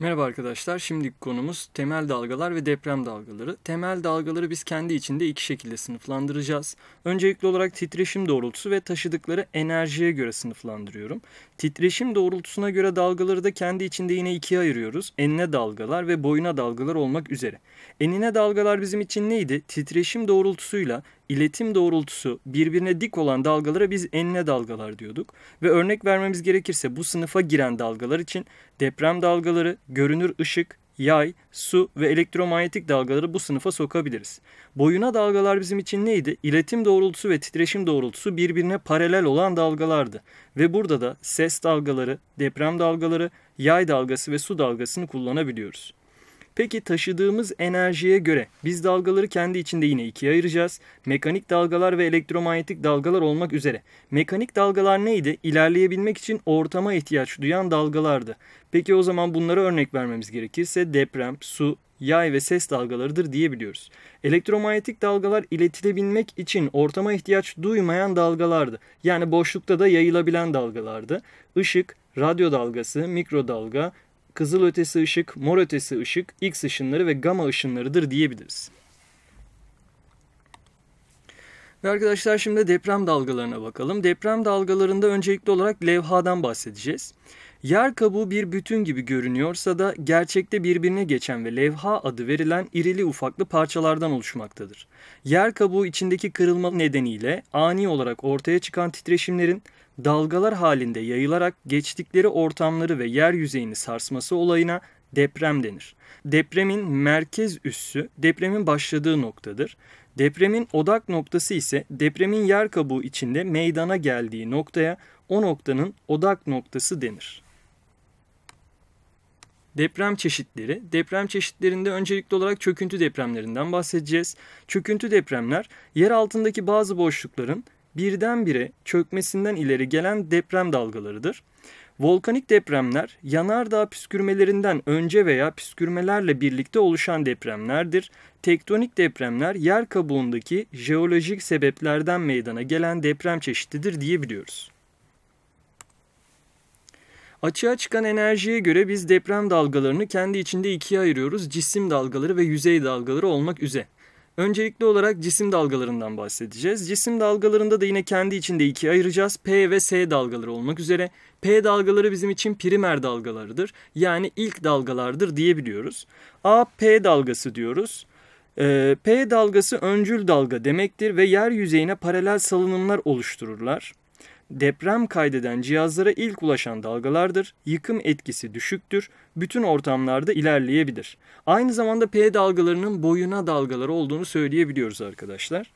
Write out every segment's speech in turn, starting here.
Merhaba arkadaşlar. Şimdi konumuz temel dalgalar ve deprem dalgaları. Temel dalgaları biz kendi içinde iki şekilde sınıflandıracağız. Öncelikli olarak titreşim doğrultusu ve taşıdıkları enerjiye göre sınıflandırıyorum. Titreşim doğrultusuna göre dalgaları da kendi içinde yine ikiye ayırıyoruz. Enine dalgalar ve boyuna dalgalar olmak üzere. Enine dalgalar bizim için neydi? Titreşim doğrultusuyla iletim doğrultusu birbirine dik olan dalgalara biz enine dalgalar diyorduk. Ve örnek vermemiz gerekirse bu sınıfa giren dalgalar için deprem dalgaları, görünür ışık, yay, su ve elektromanyetik dalgaları bu sınıfa sokabiliriz. Boyuna dalgalar bizim için neydi? İletim doğrultusu ve titreşim doğrultusu birbirine paralel olan dalgalardı. Ve burada da ses dalgaları, deprem dalgaları, yay dalgası ve su dalgasını kullanabiliyoruz. Peki taşıdığımız enerjiye göre biz dalgaları kendi içinde yine ikiye ayıracağız. Mekanik dalgalar ve elektromanyetik dalgalar olmak üzere. Mekanik dalgalar neydi? İlerleyebilmek için ortama ihtiyaç duyan dalgalardı. Peki o zaman bunlara örnek vermemiz gerekirse deprem, su, yay ve ses dalgalarıdır diyebiliyoruz. Elektromanyetik dalgalar iletilebilmek için ortama ihtiyaç duymayan dalgalardı. Yani boşlukta da yayılabilen dalgalardı. Işık, radyo dalgası, mikrodalga, kızıl ötesi ışık, mor ötesi ışık, X ışınları ve gamma ışınlarıdır diyebiliriz. Ve arkadaşlar şimdi deprem dalgalarına bakalım. Deprem dalgalarında öncelikli olarak levhadan bahsedeceğiz. Yer kabuğu bir bütün gibi görünüyorsa da gerçekte birbirine geçen ve levha adı verilen irili ufaklı parçalardan oluşmaktadır. Yer kabuğu içindeki kırılma nedeniyle ani olarak ortaya çıkan titreşimlerin dalgalar halinde yayılarak geçtikleri ortamları ve yer yüzeyini sarsması olayına deprem denir. Depremin merkez üssü depremin başladığı noktadır. Depremin odak noktası ise depremin yer kabuğu içinde meydana geldiği noktaya o noktanın odak noktası denir. Deprem çeşitleri. Deprem çeşitlerinde öncelikli olarak çöküntü depremlerinden bahsedeceğiz. Çöküntü depremler yer altındaki bazı boşlukların birdenbire çökmesinden ileri gelen deprem dalgalarıdır. Volkanik depremler yanardağ püskürmelerinden önce veya püskürmelerle birlikte oluşan depremlerdir. Tektonik depremler yer kabuğundaki jeolojik sebeplerden meydana gelen deprem çeşididir diyebiliyoruz. Açığa çıkan enerjiye göre biz deprem dalgalarını kendi içinde ikiye ayırıyoruz. Cisim dalgaları ve yüzey dalgaları olmak üzere. Öncelikli olarak cisim dalgalarından bahsedeceğiz. Cisim dalgalarında da yine kendi içinde ikiye ayıracağız. P ve S dalgaları olmak üzere. P dalgaları bizim için primer dalgalarıdır. Yani ilk dalgalardır diyebiliyoruz. A P dalgası diyoruz. Ee, P dalgası öncül dalga demektir ve yer yüzeyine paralel salınımlar oluştururlar deprem kaydeden cihazlara ilk ulaşan dalgalardır. Yıkım etkisi düşüktür. Bütün ortamlarda ilerleyebilir. Aynı zamanda P dalgalarının boyuna dalgalar olduğunu söyleyebiliyoruz arkadaşlar.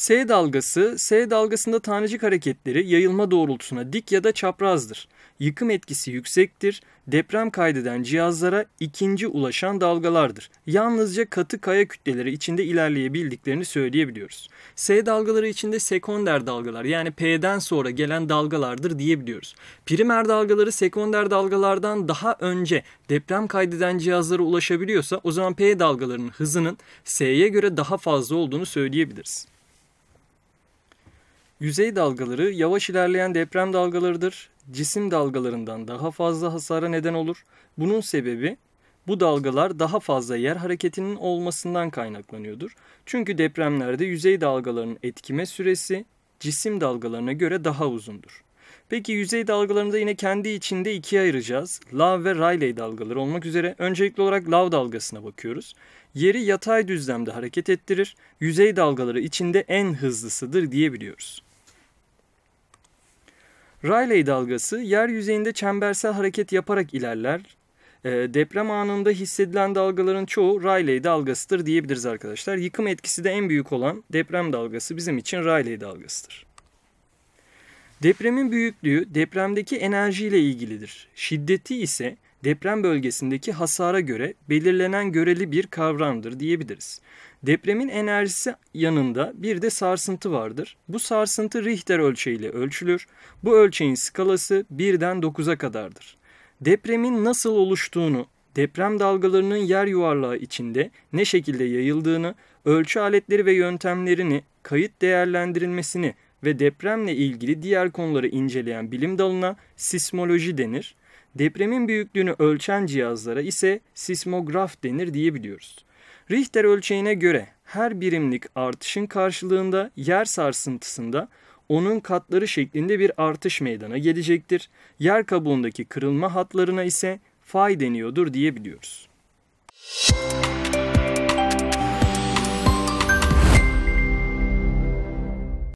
S dalgası, S dalgasında tanecik hareketleri yayılma doğrultusuna dik ya da çaprazdır. Yıkım etkisi yüksektir. Deprem kaydeden cihazlara ikinci ulaşan dalgalardır. Yalnızca katı kaya kütleleri içinde ilerleyebildiklerini söyleyebiliyoruz. S dalgaları içinde sekonder dalgalar yani P'den sonra gelen dalgalardır diyebiliyoruz. Primer dalgaları sekonder dalgalardan daha önce deprem kaydeden cihazlara ulaşabiliyorsa o zaman P dalgalarının hızının S'ye göre daha fazla olduğunu söyleyebiliriz. Yüzey dalgaları yavaş ilerleyen deprem dalgalarıdır. Cisim dalgalarından daha fazla hasara neden olur. Bunun sebebi bu dalgalar daha fazla yer hareketinin olmasından kaynaklanıyordur. Çünkü depremlerde yüzey dalgalarının etkime süresi cisim dalgalarına göre daha uzundur. Peki yüzey dalgalarını da yine kendi içinde ikiye ayıracağız. Lav ve Rayleigh dalgaları olmak üzere öncelikli olarak lav dalgasına bakıyoruz. Yeri yatay düzlemde hareket ettirir. Yüzey dalgaları içinde en hızlısıdır diyebiliyoruz. Rayleigh dalgası yer yüzeyinde çembersel hareket yaparak ilerler. E, deprem anında hissedilen dalgaların çoğu Rayleigh dalgasıdır diyebiliriz arkadaşlar. Yıkım etkisi de en büyük olan deprem dalgası bizim için Rayleigh dalgasıdır. Depremin büyüklüğü depremdeki enerjiyle ilgilidir. Şiddeti ise deprem bölgesindeki hasara göre belirlenen göreli bir kavramdır diyebiliriz. Depremin enerjisi yanında bir de sarsıntı vardır. Bu sarsıntı Richter ölçeğiyle ölçülür. Bu ölçeğin skalası 1'den 9'a kadardır. Depremin nasıl oluştuğunu, deprem dalgalarının yer yuvarlağı içinde ne şekilde yayıldığını, ölçü aletleri ve yöntemlerini, kayıt değerlendirilmesini ve depremle ilgili diğer konuları inceleyen bilim dalına sismoloji denir. Depremin büyüklüğünü ölçen cihazlara ise sismograf denir diyebiliyoruz. Richter ölçeğine göre her birimlik artışın karşılığında yer sarsıntısında onun katları şeklinde bir artış meydana gelecektir. Yer kabuğundaki kırılma hatlarına ise fay deniyordur diyebiliyoruz. Müzik